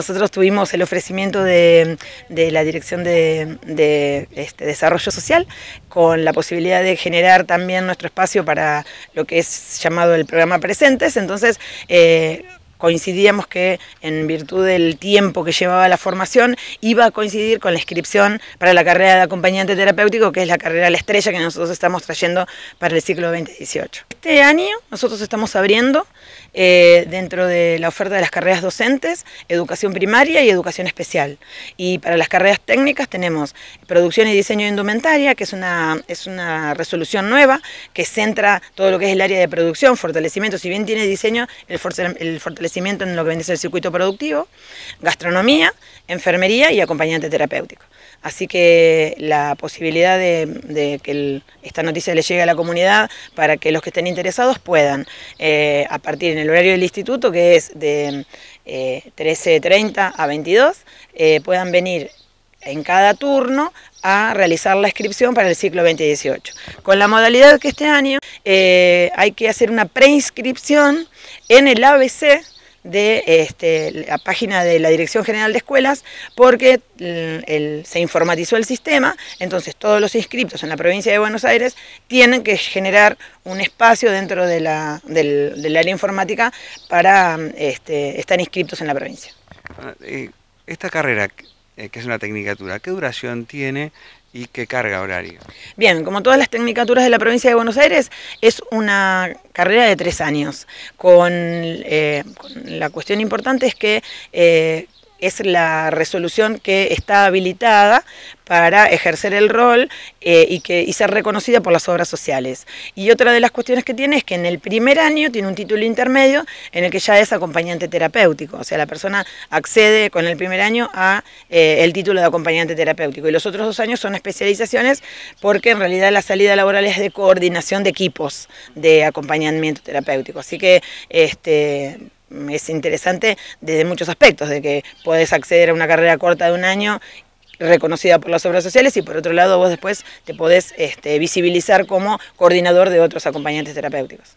Nosotros tuvimos el ofrecimiento de, la Dirección de, este, Desarrollo Social con la posibilidad de generar también nuestro espacio para lo que es llamado el programa Presentes. Entonces, eh, coincidíamos que en virtud del tiempo que llevaba la formación iba a coincidir con la inscripción para la carrera de acompañante terapéutico, que es la carrera la estrella que nosotros estamos trayendo para el ciclo 2018. Este año nosotros estamos abriendo eh, dentro de la oferta de las carreras docentes educación primaria y educación especial. Y para las carreras técnicas tenemos producción y diseño indumentaria, que es una, es una resolución nueva que centra todo lo que es el área de producción, fortalecimiento, si bien tiene diseño, el, fortalecimiento en lo que viene el circuito productivo, gastronomía, enfermería y acompañante terapéutico. Así que la posibilidad de, que esta noticia le llegue a la comunidad para que los que estén interesados puedan, eh, a partir en el horario del instituto, que es de 13.30 eh, a 22, eh, puedan venir en cada turno a realizar la inscripción para el ciclo 2018. Con la modalidad que este año hay que hacer una preinscripción en el ABC, de este, la página de la Dirección General de Escuelas porque mm, se informatizó el sistema, entonces todos los inscriptos en la provincia de Buenos Aires tienen que generar un espacio dentro de la, del, área informática para mm, este, estar inscriptos en la provincia. Ah, eh, esta carrera, eh, que es una tecnicatura. ¿Qué duración tiene y qué carga horaria? Bien, como todas las tecnicaturas de la provincia de Buenos Aires, es una carrera de tres años. con eh, la cuestión importante es que eh, es la resolución que está habilitada para ejercer el rol eh, y, que, ser reconocida por las obras sociales. Y otra de las cuestiones que tiene es que en el primer año tiene un título intermedio en el que ya es acompañante terapéutico, o sea, la persona accede con el primer año a eh, el título de acompañante terapéutico y los otros dos años son especializaciones porque en realidad la salida laboral es de coordinación de equipos de acompañamiento terapéutico. Así que este, es interesante desde muchos aspectos, de que podés acceder a una carrera corta de un año reconocida por las obras sociales y por otro lado vos después te podés este, visibilizar como coordinador de otros acompañantes terapéuticos.